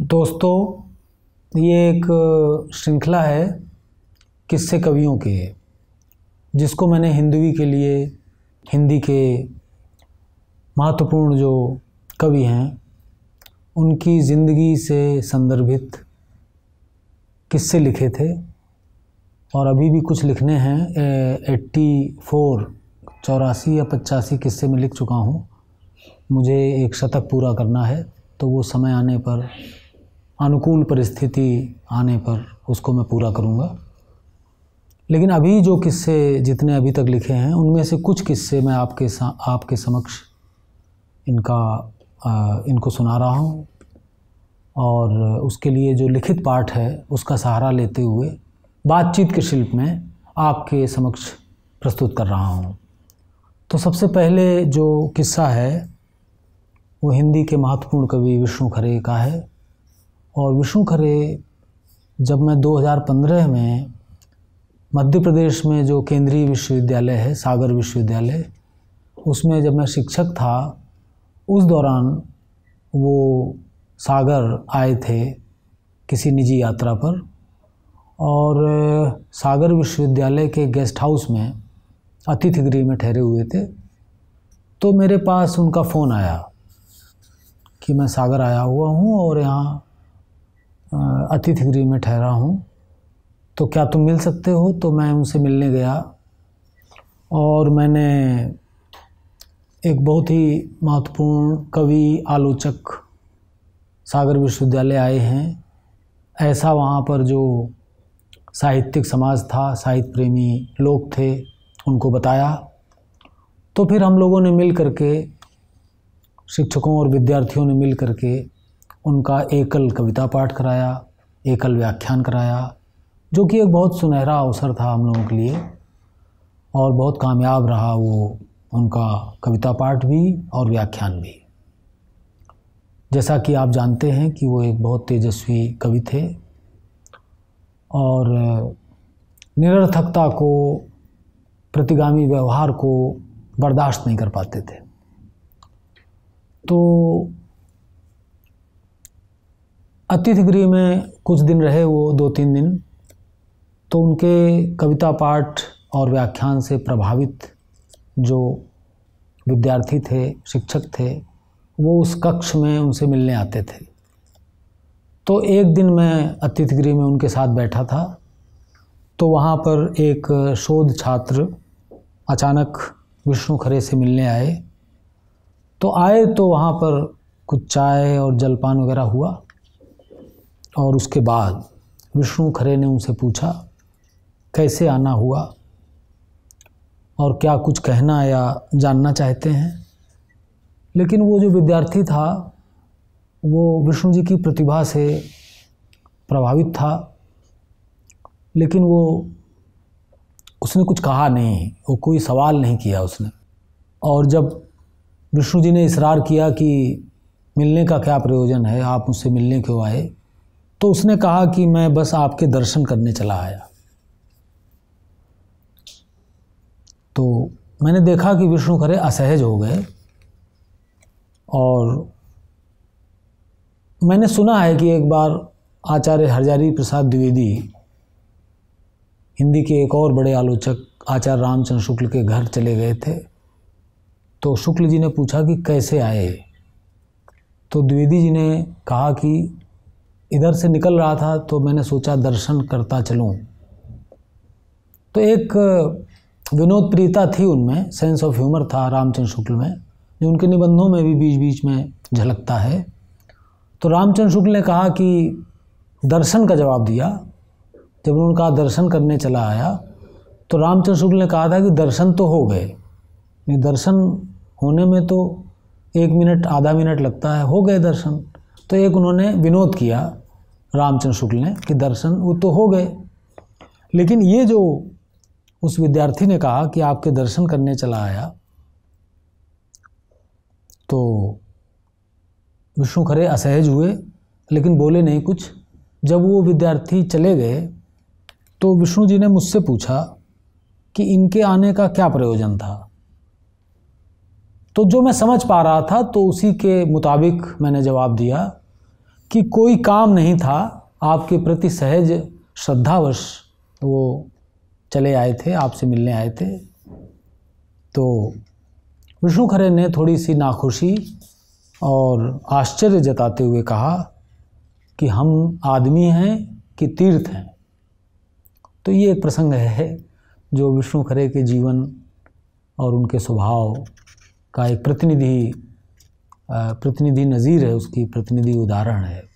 दोस्तों ये एक श्रृंखला है किस्से कवियों के जिसको मैंने हिंदवी के लिए हिंदी के महत्वपूर्ण जो कवि हैं उनकी ज़िंदगी से संदर्भित किस्से लिखे थे और अभी भी कुछ लिखने हैं एट्टी फोर चौरासी या पचासी किस्से में लिख चुका हूँ मुझे एक शतक पूरा करना है तो वो समय आने पर अनुकूल परिस्थिति आने पर उसको मैं पूरा करूँगा लेकिन अभी जो किस्से जितने अभी तक लिखे हैं उनमें से कुछ किस्से मैं आपके आपके समक्ष इनका आ, इनको सुना रहा हूँ और उसके लिए जो लिखित पाठ है उसका सहारा लेते हुए बातचीत के शिल्प में आपके समक्ष प्रस्तुत कर रहा हूँ तो सबसे पहले जो किस्सा है वो हिंदी के महत्वपूर्ण कवि विष्णु खरे का है और विष्णु खरे जब मैं 2015 में मध्य प्रदेश में जो केंद्रीय विश्वविद्यालय है सागर विश्वविद्यालय उसमें जब मैं शिक्षक था उस दौरान वो सागर आए थे किसी निजी यात्रा पर और सागर विश्वविद्यालय के गेस्ट हाउस में अतिथि गृह में ठहरे हुए थे तो मेरे पास उनका फ़ोन आया कि मैं सागर आया हुआ हूँ और यहाँ अतिथि गृह में ठहरा हूँ तो क्या तुम मिल सकते हो तो मैं उनसे मिलने गया और मैंने एक बहुत ही महत्वपूर्ण कवि आलोचक सागर विश्वविद्यालय आए हैं ऐसा वहाँ पर जो साहित्यिक समाज था साहित्य प्रेमी लोग थे उनको बताया तो फिर हम लोगों ने मिल करके शिक्षकों और विद्यार्थियों ने मिल करके उनका एकल कविता पाठ कराया एकल व्याख्यान कराया जो कि एक बहुत सुनहरा अवसर था हम लोगों के लिए और बहुत कामयाब रहा वो उनका कविता पाठ भी और व्याख्यान भी जैसा कि आप जानते हैं कि वो एक बहुत तेजस्वी कवि थे और निरर्थकता को प्रतिगामी व्यवहार को बर्दाश्त नहीं कर पाते थे तो अतिथि गृह में कुछ दिन रहे वो दो तीन दिन तो उनके कविता पाठ और व्याख्यान से प्रभावित जो विद्यार्थी थे शिक्षक थे वो उस कक्ष में उनसे मिलने आते थे तो एक दिन मैं अतिथि गृह में उनके साथ बैठा था तो वहाँ पर एक शोध छात्र अचानक विष्णु खरे से मिलने आए तो आए तो वहाँ पर कुछ चाय और जलपान वगैरह हुआ और उसके बाद विष्णु खरे ने उनसे पूछा कैसे आना हुआ और क्या कुछ कहना या जानना चाहते हैं लेकिन वो जो विद्यार्थी था वो विष्णु जी की प्रतिभा से प्रभावित था लेकिन वो उसने कुछ कहा नहीं वो कोई सवाल नहीं किया उसने और जब विष्णु जी ने इसरार किया कि मिलने का क्या प्रयोजन है आप मुझसे मिलने क्यों आए तो उसने कहा कि मैं बस आपके दर्शन करने चला आया तो मैंने देखा कि विष्णु खरे असहज हो गए और मैंने सुना है कि एक बार आचार्य हरजारी प्रसाद द्विवेदी हिंदी के एक और बड़े आलोचक आचार्य रामचंद्र शुक्ल के घर चले गए थे तो शुक्ल जी ने पूछा कि कैसे आए तो द्विवेदी जी ने कहा कि इधर से निकल रहा था तो मैंने सोचा दर्शन करता चलूँ तो एक विनोद प्रीता थी उनमें सेंस ऑफ ह्यूमर था रामचंद्र शुक्ल में जो उनके निबंधों में भी बीच बीच में झलकता है तो रामचंद्र शुक्ल ने कहा कि दर्शन का जवाब दिया जब उन्होंने कहा दर्शन करने चला आया तो रामचंद्र शुक्ल ने कहा था कि दर्शन तो हो गए दर्शन होने में तो एक मिनट आधा मिनट लगता है हो गए दर्शन तो एक उन्होंने विनोद किया रामचंद्र शुक्ल ने कि दर्शन वो तो हो गए लेकिन ये जो उस विद्यार्थी ने कहा कि आपके दर्शन करने चला आया तो विष्णु खरे असहज हुए लेकिन बोले नहीं कुछ जब वो विद्यार्थी चले गए तो विष्णु जी ने मुझसे पूछा कि इनके आने का क्या प्रयोजन था तो जो मैं समझ पा रहा था तो उसी के मुताबिक मैंने जवाब दिया कि कोई काम नहीं था आपके प्रति सहज श्रद्धावश वो चले आए थे आपसे मिलने आए थे तो विष्णु खरे ने थोड़ी सी नाखुशी और आश्चर्य जताते हुए कहा कि हम आदमी हैं कि तीर्थ हैं तो ये एक प्रसंग है जो विष्णु खरे के जीवन और उनके स्वभाव का एक प्रतिनिधि प्रतिनिधि नज़ीर है उसकी प्रतिनिधि उदाहरण है